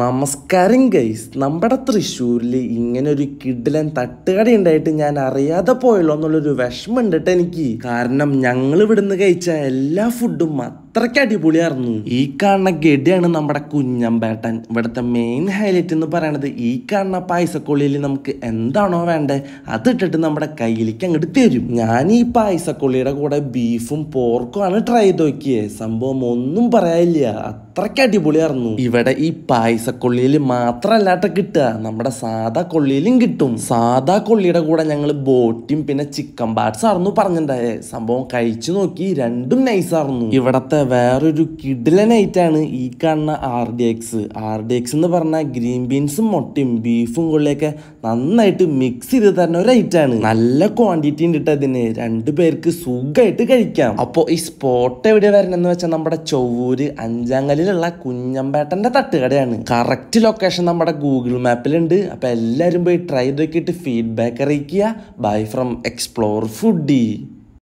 നമസ്കാരം ഗൈസ് നമ്മുടെ തൃശ്ശൂരിൽ ഇങ്ങനെ ഒരു കിഡിലൻ തട്ടുകട ഉണ്ടായിട്ട് ഞാൻ അറിയാതെ പോയല്ലോ എന്നുള്ളൊരു വിഷമം ഉണ്ടിട്ട് എനിക്ക് കാരണം ഞങ്ങൾ ഇവിടുന്ന് കഴിച്ച എല്ലാ ഫുഡും അത്രയ്ക്ക് അടിപൊളിയായിരുന്നു ഈ കാണുന്ന ഗഡിയാണ് നമ്മുടെ കുഞ്ഞമ്പേട്ടൻ ഇവിടുത്തെ മെയിൻ ഹൈലൈറ്റ് എന്ന് പറയണത് ഈ കാണുന്ന പായസക്കൊള്ളിയിൽ നമുക്ക് എന്താണോ വേണ്ടത് അതിട്ടിട്ട് നമ്മുടെ കയ്യിലേക്ക് അങ്ങോട്ട് തരും ഞാൻ ഈ പായസക്കൊള്ളിയുടെ കൂടെ ബീഫും പോർക്കും ആണ് ട്രൈ ചെയ്ത് നോക്കിയേ സംഭവം ഒന്നും പറയാനില്ല അത്രയ്ക്ക് അടിപൊളിയായിരുന്നു ഇവിടെ ഈ പായസക്കൊള്ളിയിൽ മാത്രമല്ലാട്ട കിട്ടുക നമ്മുടെ സാധാ കൊള്ളിയിലും കിട്ടും സാധാ കൊള്ളിയുടെ കൂടെ ഞങ്ങൾ ബോട്ടിയും പിന്നെ ചിക്കൻ പാർട്സ് ആയിരുന്നു പറഞ്ഞിട്ടുണ്ടായേ സംഭവം കഴിച്ചു നോക്കി രണ്ടും നൈസായിരുന്നു ഇവിടത്തെ വേറൊരു കിഡിലൻ ആണ് ഈ കാണുന്ന R D X R D X എന്ന് പറഞ്ഞാൽ ഗ്രീൻ ബീൻസും മുട്ടയും ബീഫും കൊള്ളിയൊക്കെ നന്നായിട്ട് മിക്സ് ചെയ്ത് തരുന്ന ഒരു ഐറ്റാണ് നല്ല ക്വാണ്ടിറ്റി ഉണ്ട് അതിന് രണ്ടു പേർക്ക് സുഖമായിട്ട് കഴിക്കാം അപ്പോൾ ഈ സ്പോട്ട് എവിടെ വരണമെന്ന് വെച്ചാൽ നമ്മുടെ ചൊവ്വൂര് കല്ലിലുള്ള കുഞ്ഞമ്പേട്ടൻ്റെ തട്ടുകടയാണ് കറക്റ്റ് ലൊക്കേഷൻ നമ്മുടെ ഗൂഗിൾ മാപ്പിലുണ്ട് അപ്പോൾ എല്ലാവരും പോയി ട്രൈ ചെയ്ത് നോക്കിയിട്ട് ഫീഡ്ബാക്ക് അറിയിക്കുക ബൈ ഫ്രം എക്സ്പ്ലോർ ഫുഡി